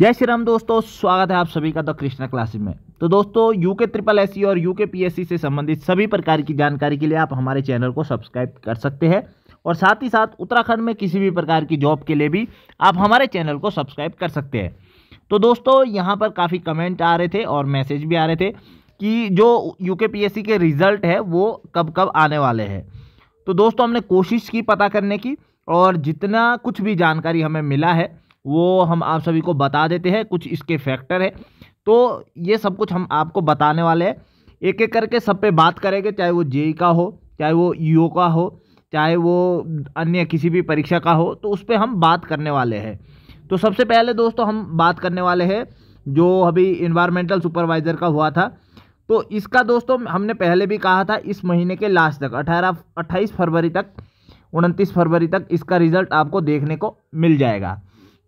जय श्री राम दोस्तों स्वागत है आप सभी का द कृष्णा क्लासेस में तो दोस्तों यूके ट्रिपल एस और यूके पीएससी से संबंधित सभी प्रकार की जानकारी के लिए आप हमारे चैनल को सब्सक्राइब कर सकते हैं और साथ ही साथ उत्तराखंड में किसी भी प्रकार की जॉब के लिए भी आप हमारे चैनल को सब्सक्राइब कर सकते हैं तो दोस्तों यहाँ पर काफ़ी कमेंट आ रहे थे और मैसेज भी आ रहे थे कि जो यू के के रिजल्ट है वो कब कब आने वाले हैं तो दोस्तों हमने कोशिश की पता करने की और जितना कुछ भी जानकारी हमें मिला है वो हम आप सभी को बता देते हैं कुछ इसके फैक्टर है तो ये सब कुछ हम आपको बताने वाले हैं एक एक करके सब पे बात करेंगे चाहे वो जेई का हो चाहे वो यू का हो चाहे वो अन्य किसी भी परीक्षा का हो तो उस पर हम बात करने वाले हैं तो सबसे पहले दोस्तों हम बात करने वाले हैं जो अभी इन्वायरमेंटल सुपरवाइज़र का हुआ था तो इसका दोस्तों हमने पहले भी कहा था इस महीने के लास्ट तक अठारह अट्ठाईस फरवरी तक उनतीस फरवरी तक इसका रिज़ल्ट आपको देखने को मिल जाएगा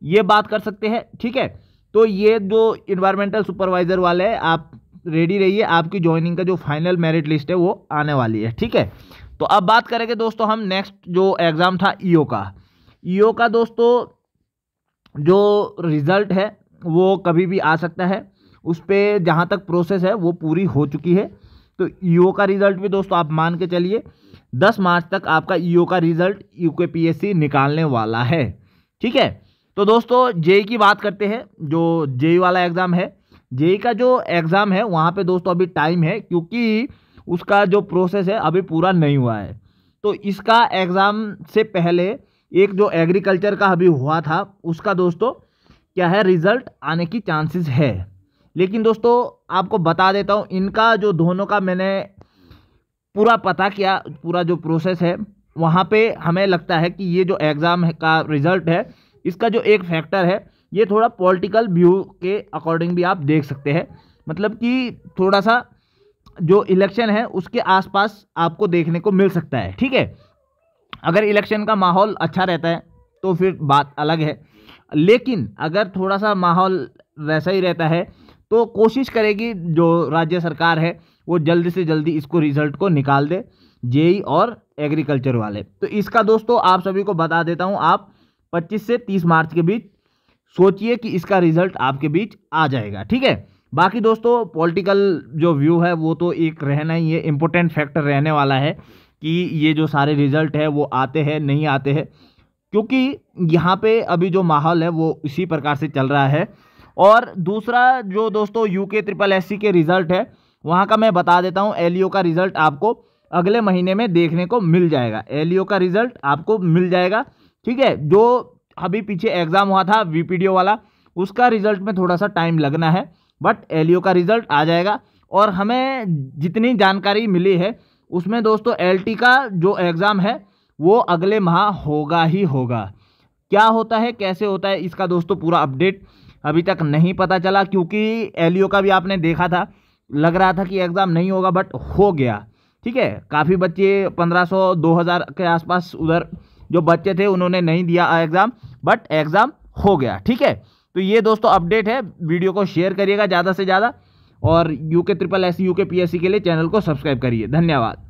ये बात कर सकते हैं ठीक है तो ये जो इन्वायरमेंटल सुपरवाइजर वाले हैं आप रेडी रहिए आपकी ज्वाइनिंग का जो फाइनल मेरिट लिस्ट है वो आने वाली है ठीक है तो अब बात करेंगे दोस्तों हम नेक्स्ट जो एग्ज़ाम था ईओ e का ईओ e का दोस्तों जो रिज़ल्ट है वो कभी भी आ सकता है उस पर जहाँ तक प्रोसेस है वो पूरी हो चुकी है तो ईओ e का रिज़ल्ट भी दोस्तों आप मान के चलिए दस मार्च तक आपका ईओ का रिज़ल्ट यू के पी निकालने वाला है ठीक है तो दोस्तों जेई की बात करते हैं जो जेई वाला एग्ज़ाम है जेई का जो एग्ज़ाम है वहाँ पे दोस्तों अभी टाइम है क्योंकि उसका जो प्रोसेस है अभी पूरा नहीं हुआ है तो इसका एग्ज़ाम से पहले एक जो एग्रीकल्चर का अभी हुआ था उसका दोस्तों क्या है रिज़ल्ट आने की चांसेस है लेकिन दोस्तों आपको बता देता हूँ इनका जो दोनों का मैंने पूरा पता किया पूरा जो प्रोसेस है वहाँ पे हमें लगता है कि ये जो एग्ज़ाम का रिज़ल्ट है इसका जो एक फैक्टर है ये थोड़ा पॉलिटिकल व्यू के अकॉर्डिंग भी आप देख सकते हैं मतलब कि थोड़ा सा जो इलेक्शन है उसके आसपास आपको देखने को मिल सकता है ठीक है अगर इलेक्शन का माहौल अच्छा रहता है तो फिर बात अलग है लेकिन अगर थोड़ा सा माहौल वैसा ही रहता है तो कोशिश करेगी जो राज्य सरकार है वो जल्दी से जल्दी इसको रिजल्ट को निकाल दे जेई और एग्रीकल्चर वाले तो इसका दोस्तों आप सभी को बता देता हूँ आप पच्चीस से तीस मार्च के बीच सोचिए कि इसका रिजल्ट आपके बीच आ जाएगा ठीक है बाकी दोस्तों पॉलिटिकल जो व्यू है वो तो एक रहना ही है इम्पोर्टेंट फैक्टर रहने वाला है कि ये जो सारे रिजल्ट है वो आते हैं नहीं आते हैं क्योंकि यहाँ पे अभी जो माहौल है वो इसी प्रकार से चल रहा है और दूसरा जो दोस्तों यू के ट्रिपल एस के रिज़ल्ट है वहाँ का मैं बता देता हूँ एल e का रिज़ल्ट आपको अगले महीने में देखने को मिल जाएगा एल e का रिज़ल्ट आपको मिल जाएगा ठीक है जो अभी पीछे एग्ज़ाम हुआ था वीपीडीओ वाला उसका रिजल्ट में थोड़ा सा टाइम लगना है बट एल e का रिजल्ट आ जाएगा और हमें जितनी जानकारी मिली है उसमें दोस्तों एल का जो एग्ज़ाम है वो अगले माह होगा ही होगा क्या होता है कैसे होता है इसका दोस्तों पूरा अपडेट अभी तक नहीं पता चला क्योंकि एल e का भी आपने देखा था लग रहा था कि एग्ज़ाम नहीं होगा बट हो गया ठीक है काफ़ी बच्चे पंद्रह सौ के आसपास उधर जो बच्चे थे उन्होंने नहीं दिया एग्ज़ाम बट एग्ज़ाम हो गया ठीक है तो ये दोस्तों अपडेट है वीडियो को शेयर करिएगा ज़्यादा से ज़्यादा और U K triple S U K P के लिए चैनल को सब्सक्राइब करिए धन्यवाद